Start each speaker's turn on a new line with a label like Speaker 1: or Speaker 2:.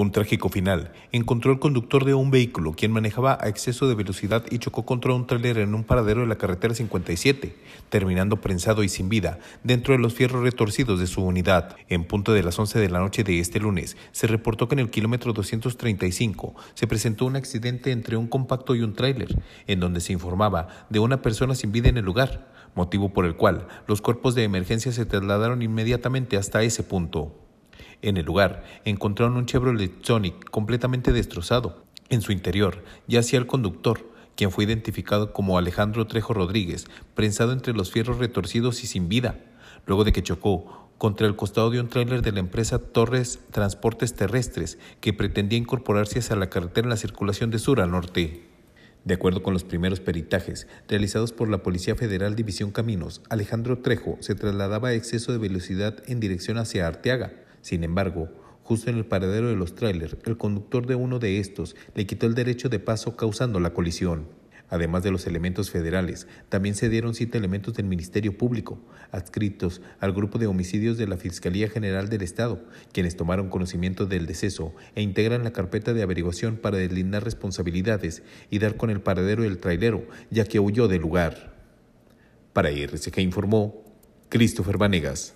Speaker 1: Un trágico final. Encontró el conductor de un vehículo, quien manejaba a exceso de velocidad y chocó contra un tráiler en un paradero de la carretera 57, terminando prensado y sin vida dentro de los fierros retorcidos de su unidad. En punto de las 11 de la noche de este lunes, se reportó que en el kilómetro 235 se presentó un accidente entre un compacto y un tráiler, en donde se informaba de una persona sin vida en el lugar motivo por el cual los cuerpos de emergencia se trasladaron inmediatamente hasta ese punto. En el lugar encontraron un Chevrolet Sonic completamente destrozado. En su interior yacía el conductor, quien fue identificado como Alejandro Trejo Rodríguez, prensado entre los fierros retorcidos y sin vida, luego de que chocó contra el costado de un tráiler de la empresa Torres Transportes Terrestres, que pretendía incorporarse hacia la carretera en la circulación de sur a norte. De acuerdo con los primeros peritajes realizados por la Policía Federal División Caminos, Alejandro Trejo se trasladaba a exceso de velocidad en dirección hacia Arteaga, sin embargo, justo en el paradero de los trailers, el conductor de uno de estos le quitó el derecho de paso causando la colisión. Además de los elementos federales, también se dieron siete elementos del Ministerio Público, adscritos al grupo de homicidios de la Fiscalía General del Estado, quienes tomaron conocimiento del deceso e integran la carpeta de averiguación para deslindar responsabilidades y dar con el paradero del trailero, ya que huyó del lugar. Para que informó Christopher Vanegas.